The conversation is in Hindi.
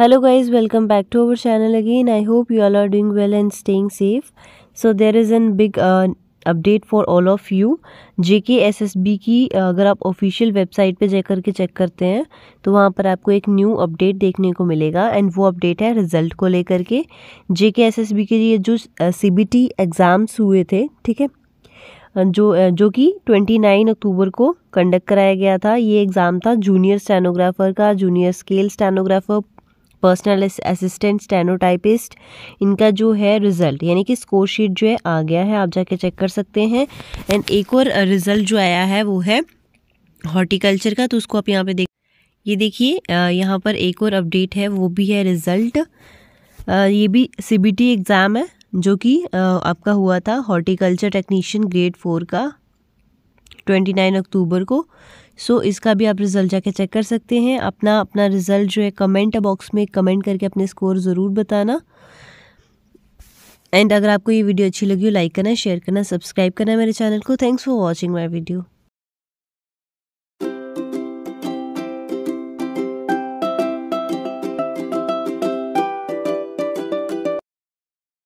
hello guys welcome back to our channel again I hope you all are doing well and staying safe so there is an big update for all of you J K S S B की uh, अगर आप ऑफिशियल वेबसाइट पे जा के चेक करते हैं तो वहाँ पर आपको एक न्यू अपडेट देखने को मिलेगा एंड वो अपडेट है रिज़ल्ट को लेकर के जे के एस एस बी के ये जो सी बी टी एग्ज़ाम्स हुए थे ठीक है जो जो कि 29 अक्टूबर को कंडक्ट कराया गया था ये एग्ज़ाम था जूनियर स्टेनोग्राफ़र का junior scale stenographer personal assistant stenotypist इनका जो है रिज़ल्ट यानी कि स्कोर शीट जो है आ गया है आप जाके चेक कर सकते हैं एंड एक और रिज़ल्ट जो आया है वो है हॉर्टिकल्चर का तो उसको आप यहाँ पे देख ये देखिए यहाँ पर एक और अपडेट है वो भी है रिज़ल्ट ये भी सी एग्ज़ाम है जो कि आपका हुआ था हॉर्टिकल्चर टेक्नीशियन ग्रेड फोर का ट्वेंटी नाइन अक्टूबर को सो so, इसका भी आप रिज़ल्ट जाके चेक कर सकते हैं अपना अपना रिज़ल्ट जो है कमेंट बॉक्स में कमेंट करके अपने स्कोर ज़रूर बताना एंड अगर आपको ये वीडियो अच्छी लगी हो लाइक करना शेयर करना सब्सक्राइब करना मेरे चैनल को thanks for watching my video